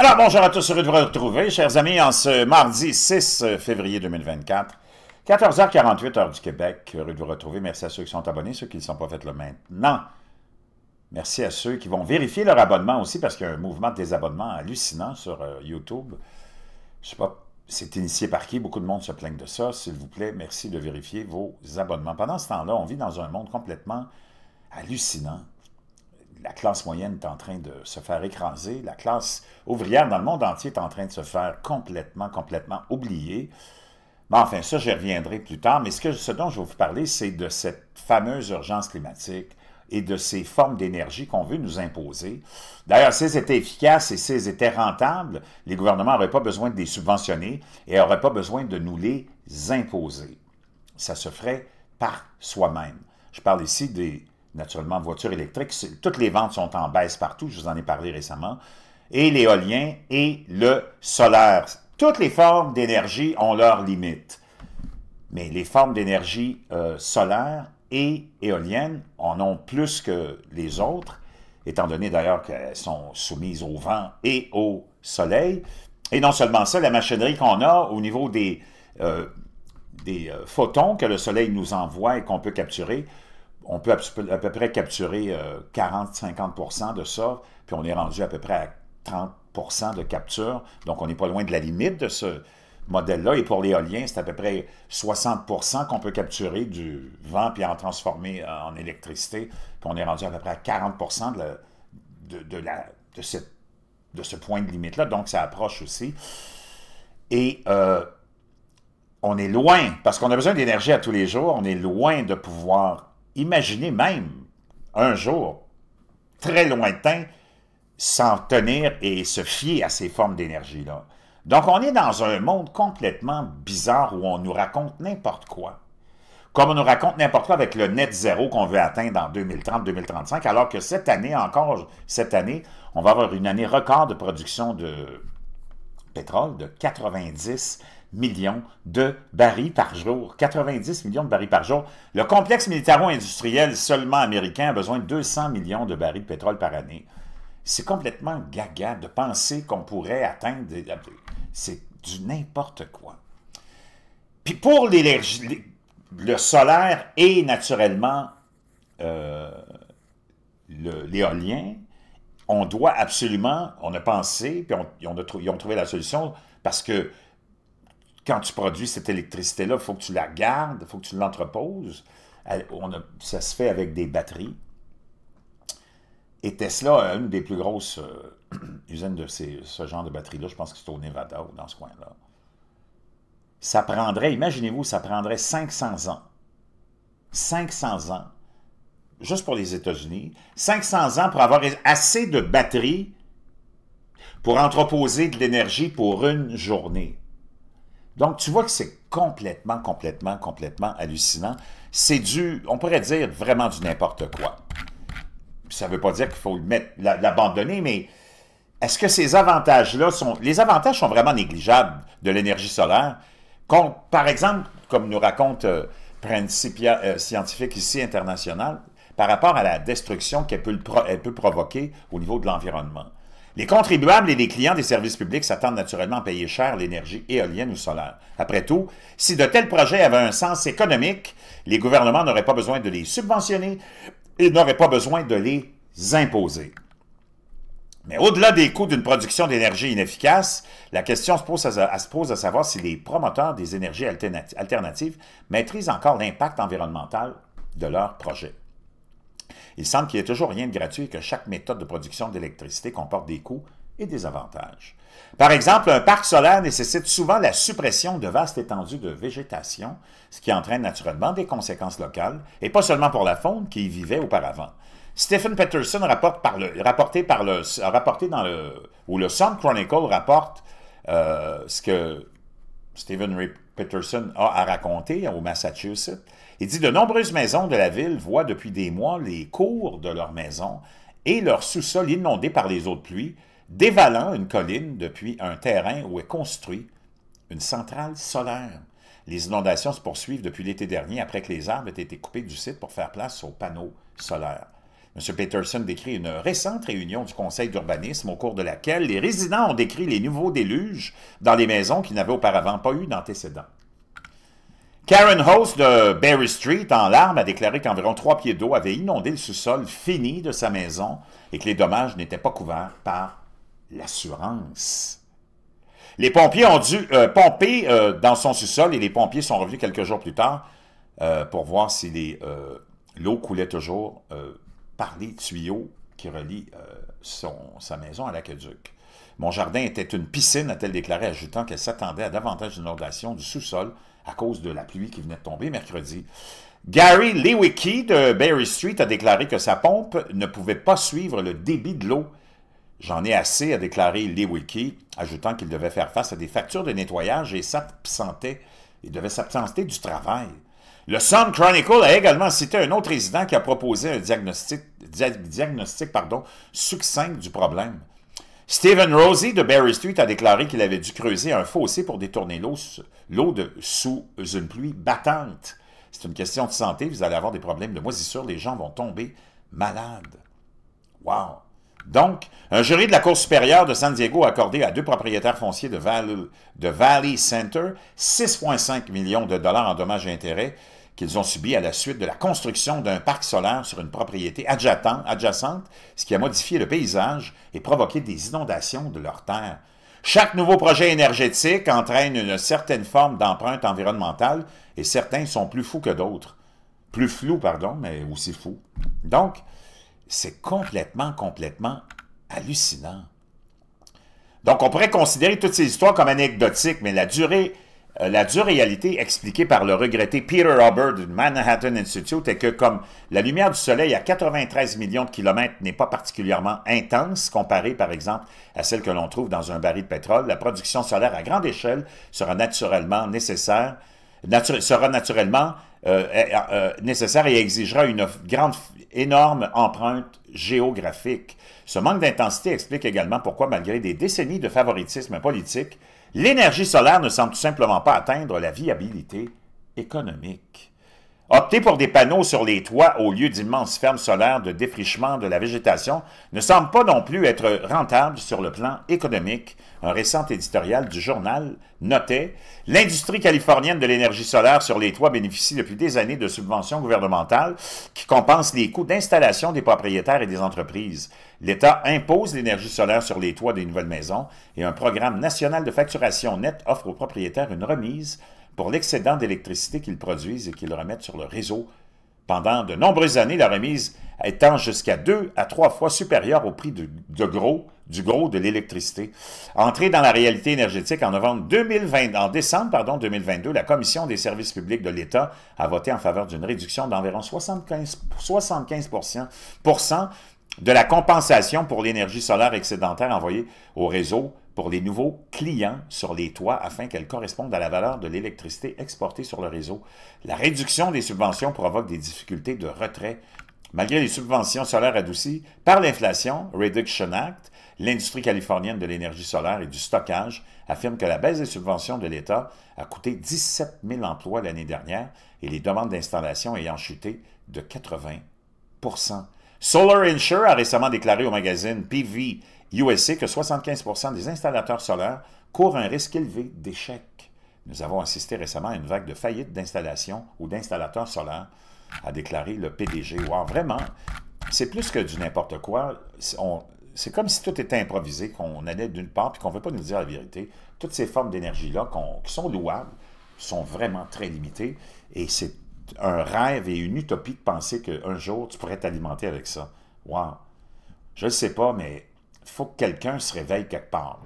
Alors, bonjour à tous, heureux de vous retrouver, chers amis, en ce mardi 6 euh, février 2024, 14h48, heure du Québec. Heureux de vous retrouver. Merci à ceux qui sont abonnés, ceux qui ne sont pas faits là maintenant. Merci à ceux qui vont vérifier leur abonnement aussi, parce qu'il y a un mouvement de désabonnement hallucinant sur euh, YouTube. Je ne sais pas, c'est initié par qui, beaucoup de monde se plaignent de ça. S'il vous plaît, merci de vérifier vos abonnements. Pendant ce temps-là, on vit dans un monde complètement hallucinant, la classe moyenne est en train de se faire écraser, la classe ouvrière dans le monde entier est en train de se faire complètement, complètement oublier. Mais enfin, ça, je reviendrai plus tard. Mais ce, que, ce dont je vais vous parler, c'est de cette fameuse urgence climatique et de ces formes d'énergie qu'on veut nous imposer. D'ailleurs, si elles étaient efficaces et si elles étaient rentables, les gouvernements n'auraient pas besoin de les subventionner et n'auraient pas besoin de nous les imposer. Ça se ferait par soi-même. Je parle ici des naturellement, voitures électriques. Toutes les ventes sont en baisse partout, je vous en ai parlé récemment. Et l'éolien et le solaire. Toutes les formes d'énergie ont leurs limites. Mais les formes d'énergie euh, solaire et éolienne en ont plus que les autres, étant donné d'ailleurs qu'elles sont soumises au vent et au soleil. Et non seulement ça, la machinerie qu'on a au niveau des, euh, des euh, photons que le soleil nous envoie et qu'on peut capturer on peut à peu près capturer 40-50 euh, de ça, puis on est rendu à peu près à 30 de capture. Donc, on n'est pas loin de la limite de ce modèle-là. Et pour l'éolien, c'est à peu près 60 qu'on peut capturer du vent puis en transformer euh, en électricité. Puis on est rendu à peu près à 40 de, de, de, ce point de limite-là. Donc, ça approche aussi. Et euh, on est loin, parce qu'on a besoin d'énergie à tous les jours, on est loin de pouvoir Imaginez même un jour très lointain s'en tenir et se fier à ces formes d'énergie-là. Donc on est dans un monde complètement bizarre où on nous raconte n'importe quoi. Comme on nous raconte n'importe quoi avec le net zéro qu'on veut atteindre en 2030-2035, alors que cette année encore, cette année, on va avoir une année record de production de pétrole de 90 millions de barils par jour. 90 millions de barils par jour. Le complexe militaro-industriel seulement américain a besoin de 200 millions de barils de pétrole par année. C'est complètement gaga de penser qu'on pourrait atteindre... C'est du n'importe quoi. Puis pour l'énergie... Le solaire et naturellement euh, l'éolien, on doit absolument, on a pensé, puis on, a, ils ont trouvé la solution, parce que quand tu produis cette électricité-là, il faut que tu la gardes, il faut que tu l'entreposes. Ça se fait avec des batteries. Et Tesla, une des plus grosses euh, usines de ce genre de batterie-là, je pense que c'est au Nevada ou dans ce coin-là. Ça prendrait, imaginez-vous, ça prendrait 500 ans. 500 ans, juste pour les États-Unis, 500 ans pour avoir assez de batteries pour entreposer de l'énergie pour une journée. Donc, tu vois que c'est complètement, complètement, complètement hallucinant. C'est du, on pourrait dire, vraiment du n'importe quoi. Ça ne veut pas dire qu'il faut l'abandonner, mais est-ce que ces avantages-là sont... Les avantages sont vraiment négligeables de l'énergie solaire. par exemple, comme nous raconte euh, Principia euh, Scientifique ici, international, par rapport à la destruction qu'elle peut, peut provoquer au niveau de l'environnement. Les contribuables et les clients des services publics s'attendent naturellement à payer cher l'énergie éolienne ou solaire. Après tout, si de tels projets avaient un sens économique, les gouvernements n'auraient pas besoin de les subventionner et n'auraient pas besoin de les imposer. Mais au-delà des coûts d'une production d'énergie inefficace, la question se pose, à, se pose à savoir si les promoteurs des énergies alternatives maîtrisent encore l'impact environnemental de leurs projets. Il semble qu'il n'y ait toujours rien de gratuit et que chaque méthode de production d'électricité comporte des coûts et des avantages. Par exemple, un parc solaire nécessite souvent la suppression de vastes étendues de végétation, ce qui entraîne naturellement des conséquences locales, et pas seulement pour la faune qui y vivait auparavant. Stephen Peterson rapporte par le, rapporté par le, rapporté dans le, ou le Sun Chronicle rapporte euh, ce que Stephen Rip Peterson a à raconter au Massachusetts. Il dit De nombreuses maisons de la ville voient depuis des mois les cours de leurs maisons et leur sous-sol inondés par les eaux de pluie, dévalant une colline depuis un terrain où est construit une centrale solaire. Les inondations se poursuivent depuis l'été dernier après que les arbres aient été coupés du site pour faire place aux panneaux solaires. M. Peterson décrit une récente réunion du Conseil d'urbanisme au cours de laquelle les résidents ont décrit les nouveaux déluges dans les maisons qui n'avaient auparavant pas eu d'antécédents. Karen Host de Berry Street, en larmes, a déclaré qu'environ trois pieds d'eau avaient inondé le sous-sol fini de sa maison et que les dommages n'étaient pas couverts par l'assurance. Les pompiers ont dû euh, pomper euh, dans son sous-sol et les pompiers sont revenus quelques jours plus tard euh, pour voir si l'eau coulait toujours par les tuyaux qui relient euh, son, sa maison à l'aqueduc. Mon jardin était une piscine, a-t-elle déclaré, ajoutant qu'elle s'attendait à davantage d'inondations du sous-sol à cause de la pluie qui venait de tomber mercredi. Gary Lewicki de Berry Street a déclaré que sa pompe ne pouvait pas suivre le débit de l'eau. J'en ai assez, a déclaré Lewicki, ajoutant qu'il devait faire face à des factures de nettoyage et s'absentait. Il devait s'absenter du travail. Le Sun Chronicle a également cité un autre résident qui a proposé un diagnostic, diagnostic pardon, succinct du problème. Stephen Rosie de Berry Street a déclaré qu'il avait dû creuser un fossé pour détourner l'eau sous une pluie battante. C'est une question de santé, vous allez avoir des problèmes de moisissure, les gens vont tomber malades. Wow! Donc, un jury de la Cour supérieure de San Diego a accordé à deux propriétaires fonciers de Valley, de Valley Center 6,5 millions de dollars en dommages et intérêts qu'ils ont subi à la suite de la construction d'un parc solaire sur une propriété adjacente, ce qui a modifié le paysage et provoqué des inondations de leurs terres. Chaque nouveau projet énergétique entraîne une certaine forme d'empreinte environnementale et certains sont plus fous que d'autres. Plus flous, pardon, mais aussi fous. Donc, c'est complètement, complètement hallucinant. Donc, on pourrait considérer toutes ces histoires comme anecdotiques, mais la durée euh, la dure réalité expliquée par le regretté Peter Robert du Manhattan Institute est que comme la lumière du soleil à 93 millions de kilomètres n'est pas particulièrement intense comparée par exemple à celle que l'on trouve dans un baril de pétrole, la production solaire à grande échelle sera naturellement nécessaire euh, euh, nécessaire et exigera une grande, énorme empreinte géographique. Ce manque d'intensité explique également pourquoi, malgré des décennies de favoritisme politique, l'énergie solaire ne semble tout simplement pas atteindre la viabilité économique. Opter pour des panneaux sur les toits au lieu d'immenses fermes solaires de défrichement de la végétation ne semble pas non plus être rentable sur le plan économique. Un récent éditorial du journal notait L'industrie californienne de l'énergie solaire sur les toits bénéficie depuis des années de subventions gouvernementales qui compensent les coûts d'installation des propriétaires et des entreprises. L'État impose l'énergie solaire sur les toits des nouvelles maisons et un programme national de facturation nette offre aux propriétaires une remise pour l'excédent d'électricité qu'ils produisent et qu'ils remettent sur le réseau. Pendant de nombreuses années, la remise étant jusqu'à deux à trois fois supérieure au prix du gros de l'électricité. Entrée dans la réalité énergétique en novembre 2020, en décembre pardon, 2022, la Commission des services publics de l'État a voté en faveur d'une réduction d'environ 75, 75 de la compensation pour l'énergie solaire excédentaire envoyée au réseau pour les nouveaux clients sur les toits afin qu'elles correspondent à la valeur de l'électricité exportée sur le réseau. La réduction des subventions provoque des difficultés de retrait. Malgré les subventions solaires adoucies par l'inflation, Reduction Act, l'industrie californienne de l'énergie solaire et du stockage affirme que la baisse des subventions de l'État a coûté 17 000 emplois l'année dernière et les demandes d'installation ayant chuté de 80 Solar Insure a récemment déclaré au magazine PV USA que 75 des installateurs solaires courent un risque élevé d'échec. Nous avons assisté récemment à une vague de faillite d'installations ou d'installateurs solaires, a déclaré le PDG. Wow, vraiment, c'est plus que du n'importe quoi. c'est comme si tout était improvisé, qu'on allait d'une part puis qu'on ne veut pas nous dire la vérité. Toutes ces formes d'énergie-là qui sont louables sont vraiment très limitées et c'est un rêve et une utopie de penser qu'un jour, tu pourrais t'alimenter avec ça. Wow! Je ne sais pas, mais faut que quelqu'un se réveille quelque part.